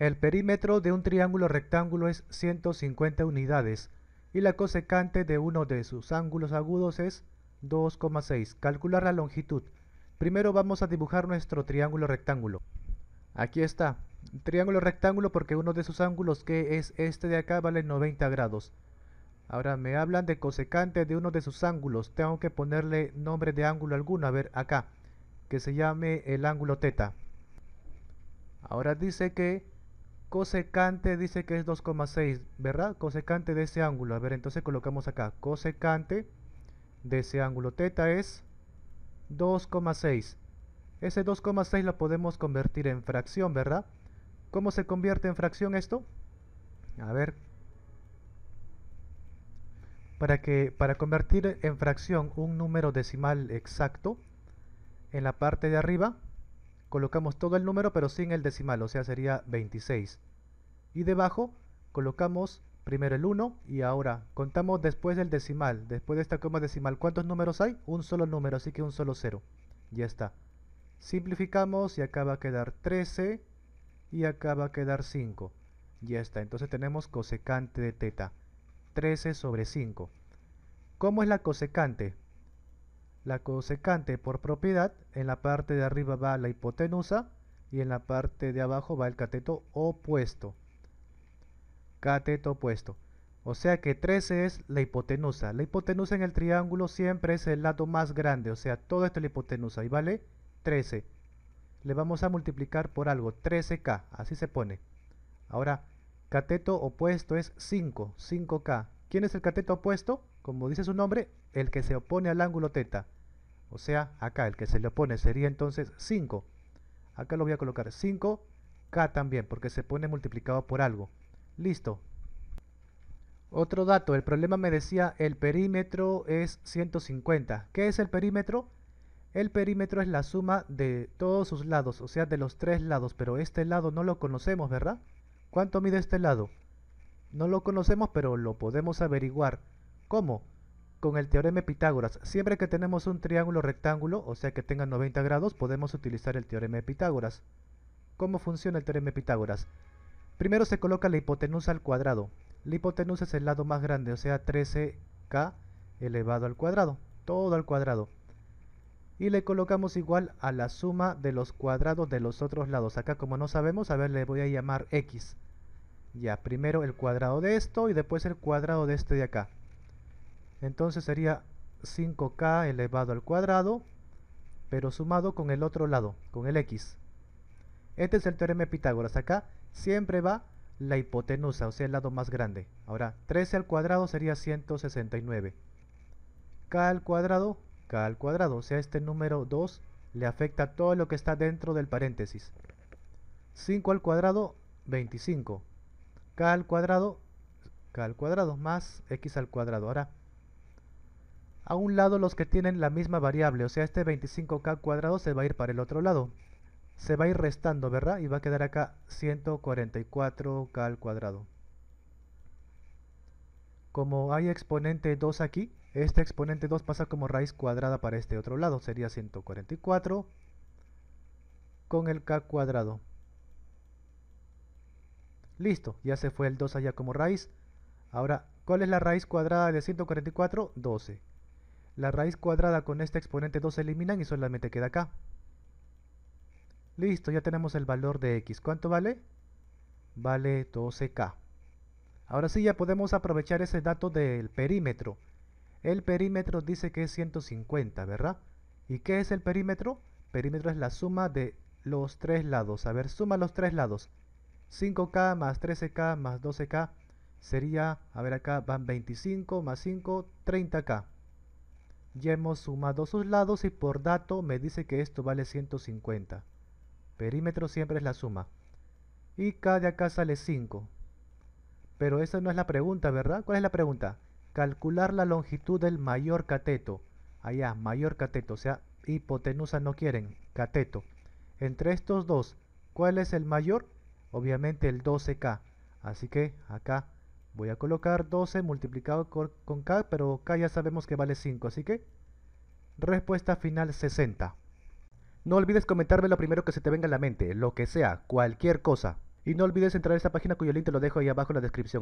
El perímetro de un triángulo rectángulo es 150 unidades y la cosecante de uno de sus ángulos agudos es 2,6. Calcular la longitud. Primero vamos a dibujar nuestro triángulo rectángulo. Aquí está. Triángulo rectángulo porque uno de sus ángulos, que es este de acá, vale 90 grados. Ahora me hablan de cosecante de uno de sus ángulos. Tengo que ponerle nombre de ángulo alguno. A ver, acá. Que se llame el ángulo teta. Ahora dice que cosecante dice que es 2,6, ¿verdad? Cosecante de ese ángulo. A ver, entonces colocamos acá. Cosecante de ese ángulo. Teta es 2,6. Ese 2,6 lo podemos convertir en fracción, ¿verdad? ¿Cómo se convierte en fracción esto? A ver. Para, que, para convertir en fracción un número decimal exacto, en la parte de arriba colocamos todo el número pero sin el decimal, o sea sería 26 y debajo colocamos primero el 1 y ahora contamos después del decimal, después de esta coma decimal, ¿cuántos números hay? Un solo número, así que un solo 0, Ya está. Simplificamos y acá va a quedar 13 y acá va a quedar 5. Ya está, entonces tenemos cosecante de teta, 13 sobre 5. ¿Cómo es la cosecante? La cosecante por propiedad, en la parte de arriba va la hipotenusa y en la parte de abajo va el cateto opuesto cateto opuesto. O sea que 13 es la hipotenusa. La hipotenusa en el triángulo siempre es el lado más grande. O sea, todo esto es la hipotenusa. ¿Y vale? 13. Le vamos a multiplicar por algo. 13K. Así se pone. Ahora, cateto opuesto es 5. 5K. ¿Quién es el cateto opuesto? Como dice su nombre, el que se opone al ángulo teta. O sea, acá el que se le opone sería entonces 5. Acá lo voy a colocar 5K también, porque se pone multiplicado por algo. Listo. Otro dato, el problema me decía el perímetro es 150. ¿Qué es el perímetro? El perímetro es la suma de todos sus lados, o sea de los tres lados, pero este lado no lo conocemos, ¿verdad? ¿Cuánto mide este lado? No lo conocemos, pero lo podemos averiguar. ¿Cómo? Con el teorema de Pitágoras. Siempre que tenemos un triángulo rectángulo, o sea que tenga 90 grados, podemos utilizar el teorema de Pitágoras. ¿Cómo funciona el teorema de Pitágoras? Primero se coloca la hipotenusa al cuadrado. La hipotenusa es el lado más grande, o sea 13k elevado al cuadrado, todo al cuadrado. Y le colocamos igual a la suma de los cuadrados de los otros lados. Acá como no sabemos, a ver, le voy a llamar x. Ya, primero el cuadrado de esto y después el cuadrado de este de acá. Entonces sería 5k elevado al cuadrado, pero sumado con el otro lado, con el x. Este es el teorema de Pitágoras. Acá siempre va la hipotenusa, o sea, el lado más grande. Ahora, 13 al cuadrado sería 169. K al cuadrado, K al cuadrado. O sea, este número 2 le afecta todo lo que está dentro del paréntesis. 5 al cuadrado, 25. K al cuadrado, K al cuadrado, más X al cuadrado. Ahora, a un lado los que tienen la misma variable, o sea, este 25K al cuadrado se va a ir para el otro lado se va a ir restando, ¿verdad? Y va a quedar acá 144k al cuadrado. Como hay exponente 2 aquí, este exponente 2 pasa como raíz cuadrada para este otro lado. Sería 144 con el k cuadrado. Listo, ya se fue el 2 allá como raíz. Ahora, ¿cuál es la raíz cuadrada de 144? 12. La raíz cuadrada con este exponente 2 se eliminan y solamente queda acá. Listo, ya tenemos el valor de X. ¿Cuánto vale? Vale 12K. Ahora sí ya podemos aprovechar ese dato del perímetro. El perímetro dice que es 150, ¿verdad? ¿Y qué es el perímetro? Perímetro es la suma de los tres lados. A ver, suma los tres lados. 5K más 13K más 12K sería, a ver acá, van 25 más 5, 30K. Ya hemos sumado sus lados y por dato me dice que esto vale 150 perímetro siempre es la suma. Y K de acá sale 5. Pero esa no es la pregunta, ¿verdad? ¿Cuál es la pregunta? Calcular la longitud del mayor cateto. Allá, ah, mayor cateto, o sea, hipotenusa no quieren, cateto. Entre estos dos, ¿cuál es el mayor? Obviamente el 12K. Así que acá voy a colocar 12 multiplicado con K, pero K ya sabemos que vale 5. Así que respuesta final 60. No olvides comentarme lo primero que se te venga a la mente, lo que sea, cualquier cosa. Y no olvides entrar a esta página cuyo link te lo dejo ahí abajo en la descripción.